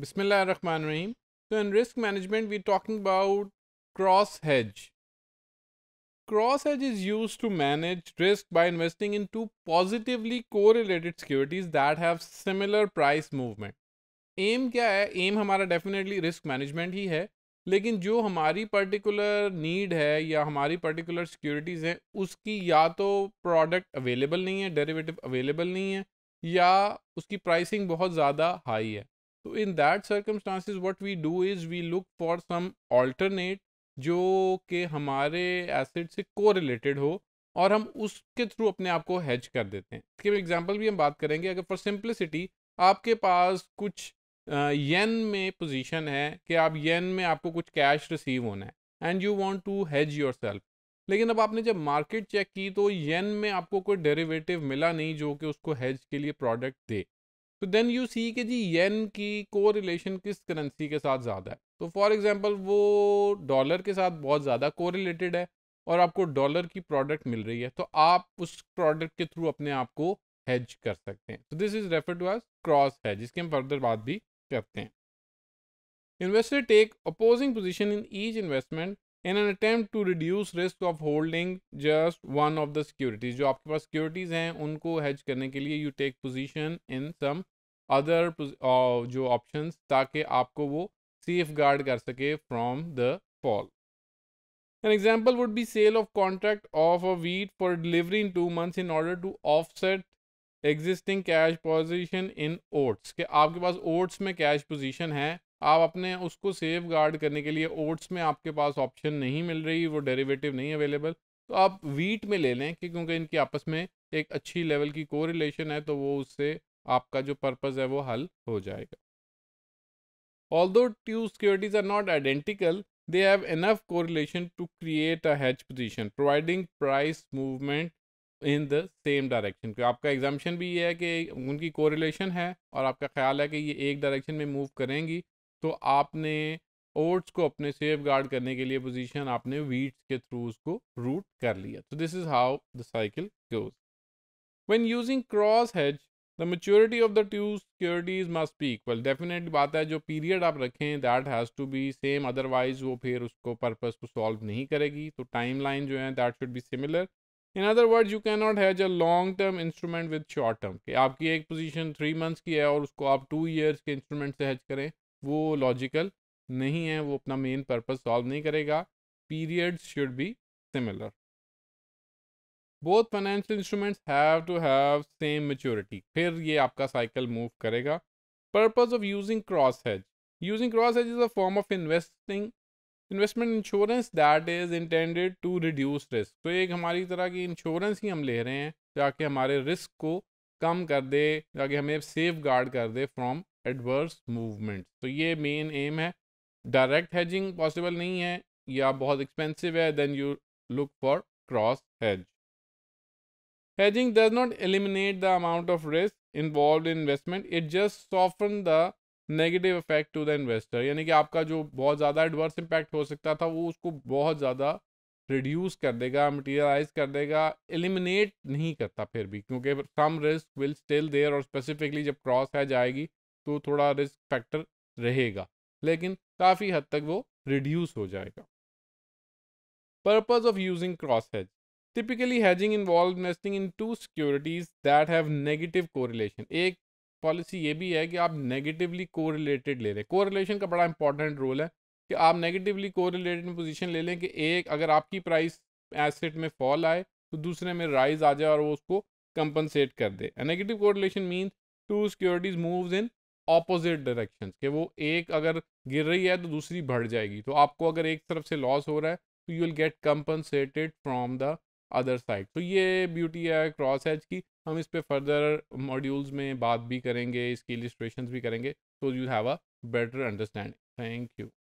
Bismillah Rahman Rahim. So in risk management, we're talking about cross hedge. Cross hedge is used to manage risk by investing in two positively correlated securities that have similar price movement. Aim kya hai? Aim hamara definitely risk management hi hai. लेकिन जो हमारी particular need है या हमारी particular securities हैं उसकी या तो प्रोडक्ट अवेलेबल नहीं है डेरिवेटिव अवेलेबल नहीं है या उसकी प्राइसिंग बहुत ज़्यादा हाई है तो in that circumstances what we do is we look for some alternate जो कि हमारे एसिड से को रिलेटेड हो और हम उसके थ्रू अपने आप को हैज कर देते हैं इसके एग्जाम्पल भी हम बात करेंगे अगर फॉर सिंप्लिसिटी आपके पास कुछ येन में पोजीशन है कि आप येन में आपको कुछ कैश रिसीव होना है and you want to hedge yourself लेकिन अब आपने जब मार्केट चेक की तो येन में आपको कोई डेरिवेटिव मिला नहीं जो कि उसको हैज के लिए प्रोडक्ट दे तो देन यू सी के जी येन की को रिलेशन किस करेंसी के साथ ज़्यादा है तो फॉर एग्जांपल वो डॉलर के साथ बहुत ज़्यादा रिलेटेड है और आपको डॉलर की प्रोडक्ट मिल रही है तो आप उस प्रोडक्ट के थ्रू अपने आप को हैज कर सकते हैं तो this is refer to as cross है जिसके हम फर्दर बात भी करते हैं investor take opposing position in each investment in an attempt to reduce risk of holding just one of the securities जो आपके पास सिक्योरिटीज हैं उनको हैज करने के लिए you take position in some other uh, जो ऑप्शंस ताकि आपको वो सेफ गार्ड कर सके from the fall an example would be sell of contract of a wheat for delivery in two months in order to offset existing cash position in oats कि आपके पास oats में cash position है आप अपने उसको सेफ गार्ड करने के लिए ओट्स में आपके पास ऑप्शन नहीं मिल रही वो डेरिवेटिव नहीं अवेलेबल तो आप वीट में ले लें कि क्योंकि इनके आपस में एक अच्छी लेवल की कोरिलेशन है तो वो उससे आपका जो पर्पज़ है वो हल हो जाएगा although two securities are not identical they have enough correlation to create a hedge position providing price movement in the same direction क्योंकि आपका एग्जामेशन भी ये है कि उनकी कोरिलेशन है और आपका ख्याल है कि ये एक डायरेक्शन में मूव करेंगी तो आपने ओट्स को अपने सेफ गार्ड करने के लिए पोजीशन आपने वीट्स के थ्रू उसको रूट कर लिया तो this is how the cycle goes when using cross hedge the maturity of the two securities must be equal definitely बात है जो पीरियड आप रखें that has to be same otherwise वो फिर उसको पर्पज़ को सॉल्व नहीं करेगी तो टाइम लाइन जो है that should be similar in other word you can not hedge a long term instrument with short term कि आपकी एक पोजिशन थ्री मंथ्स की है और उसको आप टू ईयर्स के इंस्ट्रूमेंट से हैज करें वो लॉजिकल नहीं है वो अपना मेन पर्पज़ सॉल्व नहीं करेगा periods should be similar both financial instruments have to have same maturity फिर ये आपका साइकिल मूव करेगा purpose of using cross hedge using cross hedge is a form of investing investment insurance that is intended to reduce risk तो एक हमारी तरह की insurance ही हम ले रहे हैं ताकि हमारे रिस्क को कम कर दे ताकि हमें सेफ गार्ड कर दे फ्रॉम एडवर्स मूवमेंट तो ये मेन एम है डायरेक्ट हैजिंग पॉसिबल नहीं है या बहुत एक्सपेंसिव है then you look for cross hedge hedging does not eliminate the amount of risk involve in investment, it just softens the negative effect to the investor यानी कि आपका जो बहुत ज़्यादा एडवर्स इम्पैक्ट हो सकता था वो उसको बहुत ज़्यादा रिड्यूस कर देगा मटीरियलाइज कर देगा एलिमिनेट नहीं करता फिर भी क्योंकि some risk will still there और स्पेसिफिकली जब क्रॉस है जाएगी तो थोड़ा रिस्क फैक्टर रहेगा लेकिन काफ़ी हद तक वो रिड्यूस हो जाएगा purpose of using cross hedge typically hedging involve investing in two securities that have negative correlation एक पॉलिसी ये भी है कि आप नेगेटिवली कोरिलेटेड ले लें कोरिलेशन का बड़ा इंपॉर्टेंट रोल है कि आप नेगेटिवली कोरिलेटेड रिलेटेड पोजीशन ले लें कि एक अगर आपकी प्राइस एसेट में फॉल आए तो दूसरे में राइज आ जाए और वो उसको कंपनसेट कर दे negative correlation means two securities move in opposite direction कि वो एक अगर गिर रही है तो दूसरी बढ़ जाएगी तो आपको अगर एक तरफ से लॉस हो रहा है तो you will get compensated from the other side तो ये ब्यूटी है क्रॉस हैच की हम इस पर फर्दर मॉड्यूल्स में बात भी करेंगे इसकी इलिस्ट्रेशन भी करेंगे so you have a better understanding thank you